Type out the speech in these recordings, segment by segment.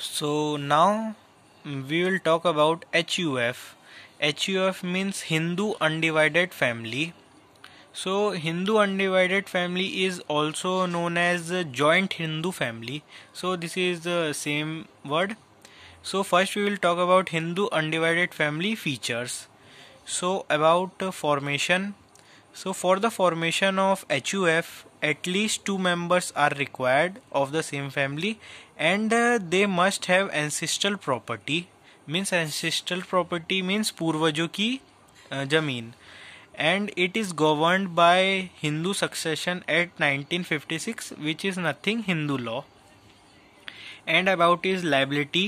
So now mm, we will talk about HUF. HUF means Hindu undivided family. So Hindu undivided family is also known as joint Hindu family. So this is the same word. So first we will talk about Hindu undivided family features. So about formation. So for the formation of HUF, at least two members are required of the same family and uh, they must have ancestral property means ancestral property means purvajo ki uh, jameen and it is governed by hindu succession act 1956 which is nothing hindu law and about his liability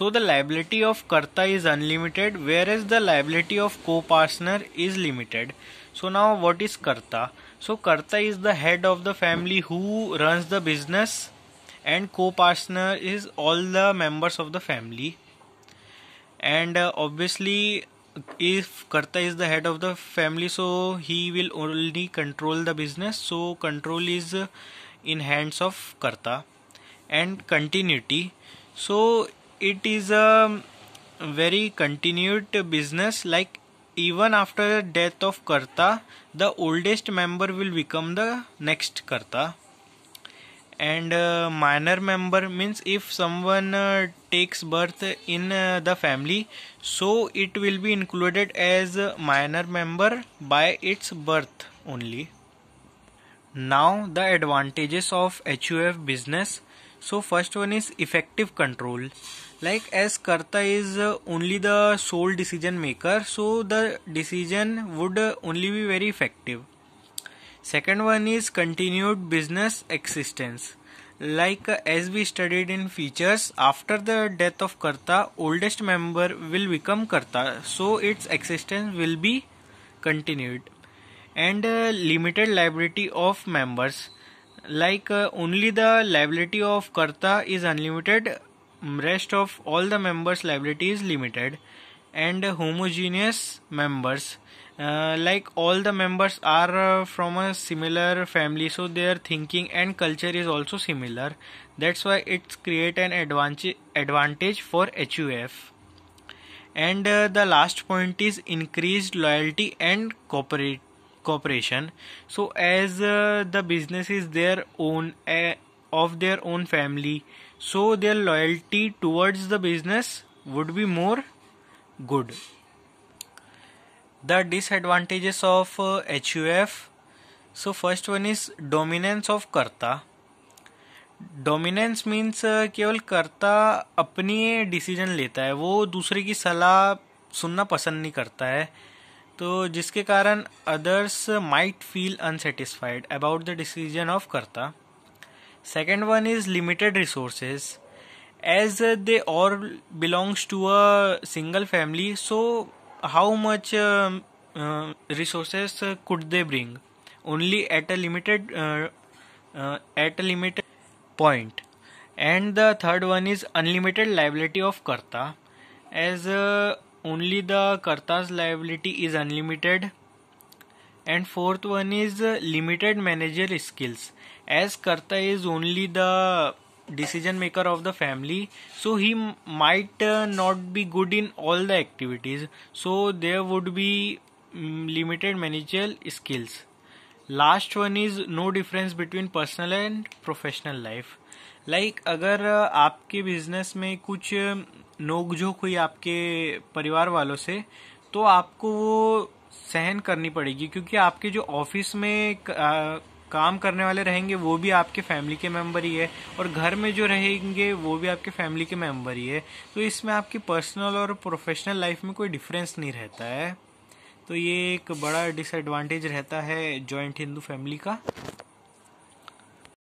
so the liability of karta is unlimited whereas the liability of co-partner is limited so now what is karta so karta is the head of the family who runs the business and co-partner is all the members of the family and uh, obviously if karta is the head of the family so he will only control the business so control is in hands of karta and continuity so it is a very continued business like even after the death of karta the oldest member will become the next karta and uh, minor member means if someone uh, takes birth in uh, the family so it will be included as minor member by its birth only now the advantages of HUF business so first one is effective control like as karta is uh, only the sole decision maker so the decision would uh, only be very effective Second one is continued business existence. Like uh, as we studied in features, after the death of Karta, oldest member will become Karta, so its existence will be continued. And uh, limited liability of members. Like uh, only the liability of Karta is unlimited, rest of all the members' liability is limited. And homogeneous members uh, like all the members are uh, from a similar family so their thinking and culture is also similar that's why it's create an advantage advantage for HUF and uh, the last point is increased loyalty and cooperate cooperation so as uh, the business is their own of their own family so their loyalty towards the business would be more good the disadvantages of uh, HUF so first one is dominance of करता dominance means केवल कर्ता अपनी decision लेता है वो दूसरे की सलाह सुनना पसंद नहीं करता है तो जिसके कारण others might feel unsatisfied about the decision of कर्ता second one is limited resources as they और belongs to a single family so how much um, um, uh, uh, resources could they bring only at a limited uh, uh, at a limited point and the third one is unlimited liability of karta as uh, only the karta's liability is unlimited and fourth one is limited manager skills as karta is only the decision maker of the family so he might uh, not be good in all the activities so there would be um, limited managerial skills last one is no difference between personal and professional life like अगर आपके business में कुछ नोकझोंक हुई आपके परिवार वालों से तो आपको वो सहन करनी पड़ेगी क्योंकि आपके जो ऑफिस में काम करने वाले रहेंगे वो भी आपके फैमिली के मेंबर ही है और घर में जो रहेंगे वो भी आपके फैमिली के मेंबर ही है तो इसमें आपकी पर्सनल और प्रोफेशनल लाइफ में कोई डिफरेंस नहीं रहता है तो ये एक बड़ा डिसएडवांटेज रहता है जॉइंट हिंदू फैमिली का